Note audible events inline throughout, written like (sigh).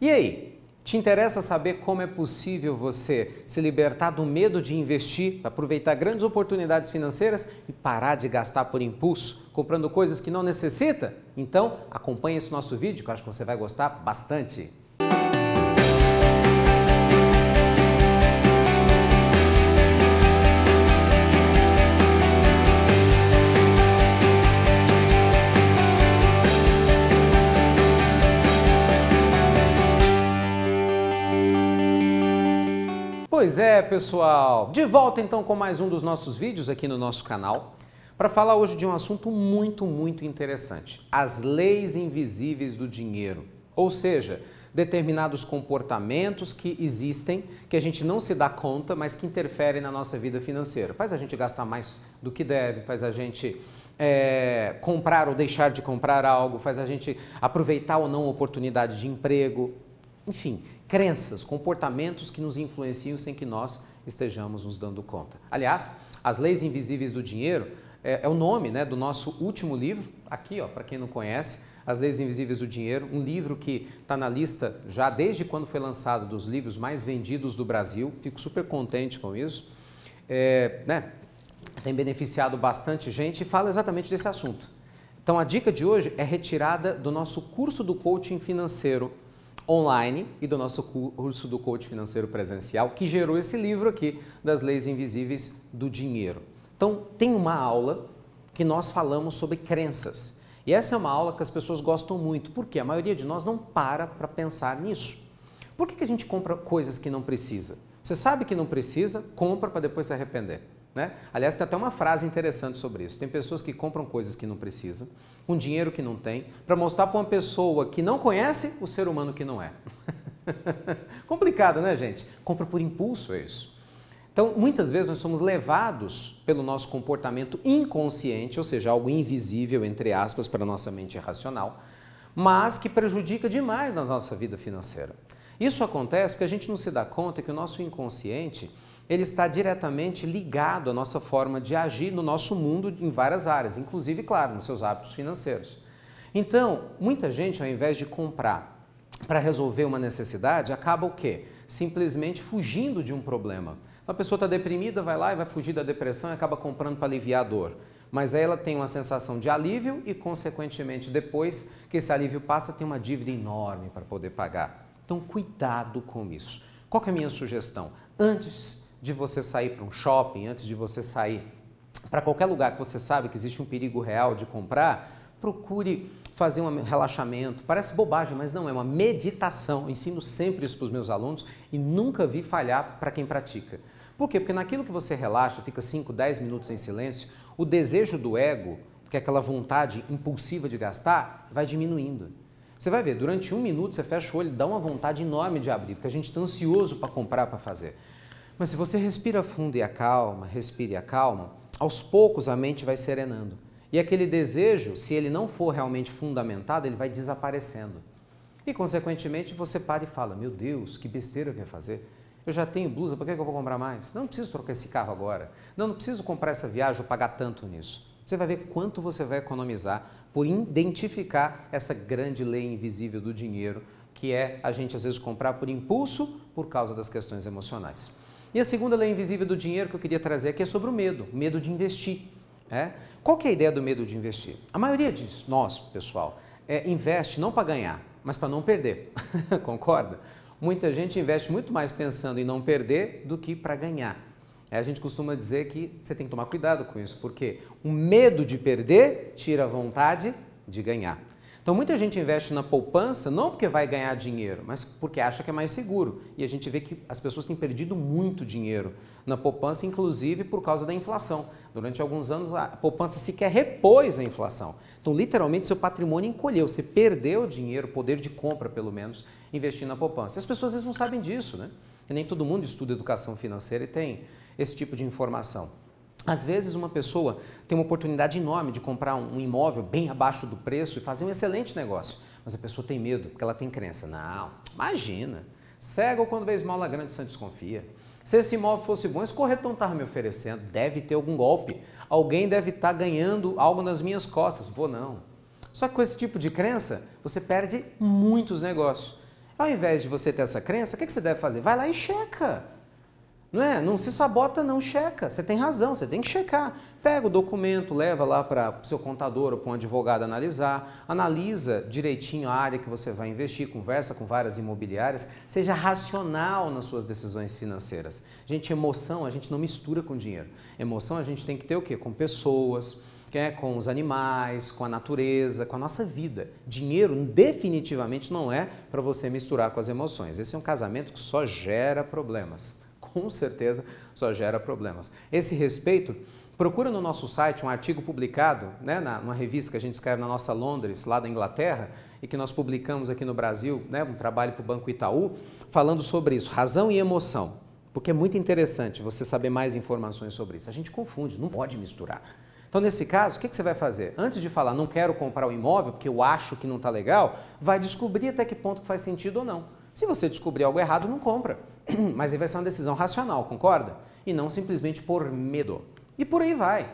E aí? Te interessa saber como é possível você se libertar do medo de investir, aproveitar grandes oportunidades financeiras e parar de gastar por impulso, comprando coisas que não necessita? Então, acompanhe esse nosso vídeo que eu acho que você vai gostar bastante. Pois é, pessoal. De volta então com mais um dos nossos vídeos aqui no nosso canal para falar hoje de um assunto muito, muito interessante: as leis invisíveis do dinheiro. Ou seja, determinados comportamentos que existem, que a gente não se dá conta, mas que interferem na nossa vida financeira. Faz a gente gastar mais do que deve, faz a gente é, comprar ou deixar de comprar algo, faz a gente aproveitar ou não oportunidade de emprego. Enfim, crenças, comportamentos que nos influenciam sem que nós estejamos nos dando conta. Aliás, As Leis Invisíveis do Dinheiro é, é o nome né, do nosso último livro, aqui, para quem não conhece, As Leis Invisíveis do Dinheiro, um livro que está na lista já desde quando foi lançado dos livros mais vendidos do Brasil. Fico super contente com isso. É, né, tem beneficiado bastante gente e fala exatamente desse assunto. Então, a dica de hoje é retirada do nosso curso do coaching financeiro online e do nosso curso do coach financeiro presencial, que gerou esse livro aqui das leis invisíveis do dinheiro. Então, tem uma aula que nós falamos sobre crenças. E essa é uma aula que as pessoas gostam muito, porque a maioria de nós não para para pensar nisso. Por que, que a gente compra coisas que não precisa? Você sabe que não precisa, compra para depois se arrepender. Né? Aliás, tem até uma frase interessante sobre isso. Tem pessoas que compram coisas que não precisam, um dinheiro que não tem, para mostrar para uma pessoa que não conhece o ser humano que não é. (laughs) Complicado, né, gente? Compra por impulso é isso. Então, muitas vezes nós somos levados pelo nosso comportamento inconsciente, ou seja, algo invisível, entre aspas, para a nossa mente racional, mas que prejudica demais na nossa vida financeira. Isso acontece porque a gente não se dá conta que o nosso inconsciente ele está diretamente ligado à nossa forma de agir no nosso mundo em várias áreas, inclusive, claro, nos seus hábitos financeiros. Então, muita gente, ao invés de comprar para resolver uma necessidade, acaba o quê? Simplesmente fugindo de um problema. Uma pessoa está deprimida, vai lá e vai fugir da depressão e acaba comprando para aliviar a dor. Mas aí ela tem uma sensação de alívio e, consequentemente, depois que esse alívio passa, tem uma dívida enorme para poder pagar. Então, cuidado com isso. Qual é a minha sugestão? Antes de você sair para um shopping, antes de você sair para qualquer lugar que você sabe que existe um perigo real de comprar, procure fazer um relaxamento. Parece bobagem, mas não, é uma meditação. Eu ensino sempre isso para os meus alunos e nunca vi falhar para quem pratica. Por quê? Porque naquilo que você relaxa, fica 5, 10 minutos em silêncio, o desejo do ego, que é aquela vontade impulsiva de gastar, vai diminuindo. Você vai ver, durante um minuto você fecha o olho, dá uma vontade enorme de abrir, porque a gente está ansioso para comprar, para fazer. Mas se você respira fundo e acalma, respira e acalma, aos poucos a mente vai serenando. E aquele desejo, se ele não for realmente fundamentado, ele vai desaparecendo. E, consequentemente, você para e fala: Meu Deus, que besteira que eu ia fazer. Eu já tenho blusa, por que eu vou comprar mais? Não preciso trocar esse carro agora. Não, não preciso comprar essa viagem ou pagar tanto nisso. Você vai ver quanto você vai economizar por identificar essa grande lei invisível do dinheiro, que é a gente às vezes comprar por impulso por causa das questões emocionais. E a segunda lei invisível do dinheiro que eu queria trazer aqui é sobre o medo, medo de investir. É? Qual é a ideia do medo de investir? A maioria de nós, pessoal, é, investe não para ganhar, mas para não perder. (laughs) Concorda? Muita gente investe muito mais pensando em não perder do que para ganhar. É, a gente costuma dizer que você tem que tomar cuidado com isso, porque o medo de perder tira a vontade de ganhar. Então muita gente investe na poupança não porque vai ganhar dinheiro, mas porque acha que é mais seguro. E a gente vê que as pessoas têm perdido muito dinheiro na poupança, inclusive por causa da inflação. Durante alguns anos a poupança sequer repôs a inflação. Então literalmente seu patrimônio encolheu, você perdeu dinheiro, poder de compra pelo menos, investindo na poupança. E as pessoas às vezes não sabem disso, né? E nem todo mundo estuda educação financeira e tem esse tipo de informação. Às vezes, uma pessoa tem uma oportunidade enorme de comprar um imóvel bem abaixo do preço e fazer um excelente negócio, mas a pessoa tem medo porque ela tem crença. Não, imagina. Cego quando vê esmola grande, você desconfia. Se esse imóvel fosse bom, esse corretor não estava me oferecendo. Deve ter algum golpe. Alguém deve estar tá ganhando algo nas minhas costas. Vou não. Só que com esse tipo de crença, você perde muitos negócios. Ao invés de você ter essa crença, o que você deve fazer? Vai lá e checa. Não é? Não se sabota, não, checa. Você tem razão, você tem que checar. Pega o documento, leva lá para o seu contador ou para um advogado analisar, analisa direitinho a área que você vai investir, conversa com várias imobiliárias, seja racional nas suas decisões financeiras. Gente, emoção a gente não mistura com dinheiro. Emoção a gente tem que ter o quê? Com pessoas, é, com os animais, com a natureza, com a nossa vida. Dinheiro definitivamente não é para você misturar com as emoções. Esse é um casamento que só gera problemas com certeza só gera problemas. Esse respeito, procura no nosso site um artigo publicado, né, na, numa revista que a gente escreve na nossa Londres, lá da Inglaterra, e que nós publicamos aqui no Brasil, né, um trabalho para o Banco Itaú, falando sobre isso, razão e emoção. Porque é muito interessante você saber mais informações sobre isso. A gente confunde, não pode misturar. Então, nesse caso, o que, você vai fazer? Antes de falar, não quero comprar o um imóvel porque eu acho que não está legal, vai descobrir até que ponto faz sentido ou não. Se você descobrir algo errado, não compra. (clears throat) mas aí vai ser uma decisão racional, concorda? E não simplesmente por medo. E por aí vai.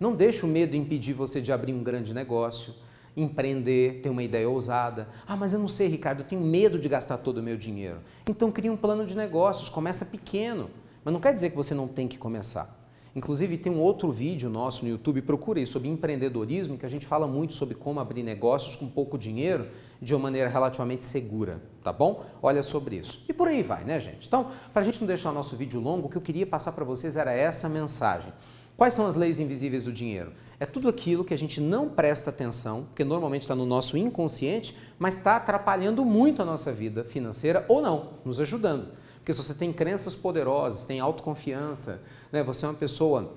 Não deixe o medo impedir você de abrir um grande negócio, empreender, ter uma ideia ousada. Ah, mas eu não sei, Ricardo, eu tenho medo de gastar todo o meu dinheiro. Então cria um plano de negócios, começa pequeno. Mas não quer dizer que você não tem que começar. Inclusive, tem um outro vídeo nosso no YouTube, procurei, sobre empreendedorismo, que a gente fala muito sobre como abrir negócios com pouco dinheiro de uma maneira relativamente segura, tá bom? Olha sobre isso. E por aí vai, né, gente? Então, para a gente não deixar o nosso vídeo longo, o que eu queria passar para vocês era essa mensagem. Quais são as leis invisíveis do dinheiro? É tudo aquilo que a gente não presta atenção, que normalmente está no nosso inconsciente, mas está atrapalhando muito a nossa vida financeira ou não, nos ajudando. Porque se você tem crenças poderosas, tem autoconfiança, né? você é uma pessoa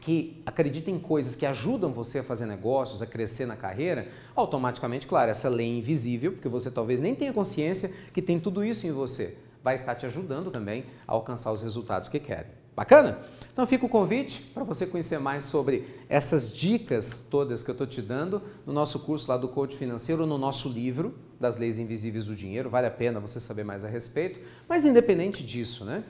que acredita em coisas que ajudam você a fazer negócios, a crescer na carreira, automaticamente, claro, essa lei é invisível, porque você talvez nem tenha consciência que tem tudo isso em você, vai estar te ajudando também a alcançar os resultados que quer. Bacana? Então fica o convite para você conhecer mais sobre essas dicas todas que eu estou te dando no nosso curso lá do Coach Financeiro, no nosso livro das Leis Invisíveis do Dinheiro. Vale a pena você saber mais a respeito. Mas independente disso, né?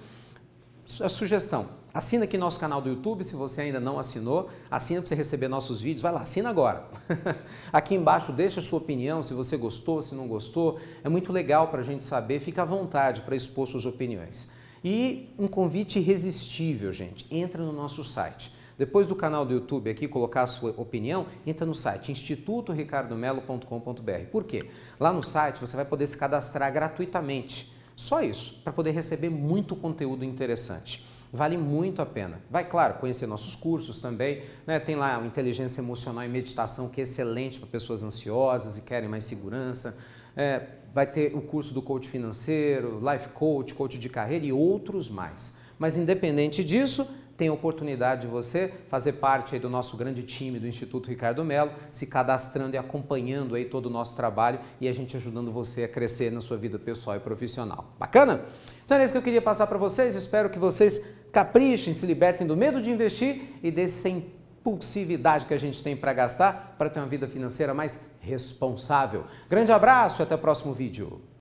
A sugestão, assina aqui nosso canal do YouTube, se você ainda não assinou, assina para você receber nossos vídeos, vai lá, assina agora. (laughs) aqui embaixo deixa a sua opinião, se você gostou, se não gostou, é muito legal para a gente saber, fica à vontade para expor suas opiniões. E um convite irresistível, gente. Entra no nosso site. Depois do canal do YouTube aqui, colocar a sua opinião, entra no site institutoricardomelo.com.br. Por quê? Lá no site você vai poder se cadastrar gratuitamente. Só isso, para poder receber muito conteúdo interessante vale muito a pena. Vai, claro, conhecer nossos cursos também. Né? Tem lá inteligência emocional e meditação, que é excelente para pessoas ansiosas e querem mais segurança. É, vai ter o curso do coach financeiro, life coach, coach de carreira e outros mais. Mas independente disso, tem a oportunidade de você fazer parte do nosso grande time do Instituto Ricardo Melo, se cadastrando e acompanhando aí todo o nosso trabalho e a gente ajudando você a crescer na sua vida pessoal e profissional. Bacana? Então é isso que eu queria passar para vocês. Espero que vocês caprichem, se libertem do medo de investir e desse impulsividade que a gente tem para gastar para ter uma vida financeira mais responsável. Grande abraço, e até o próximo vídeo.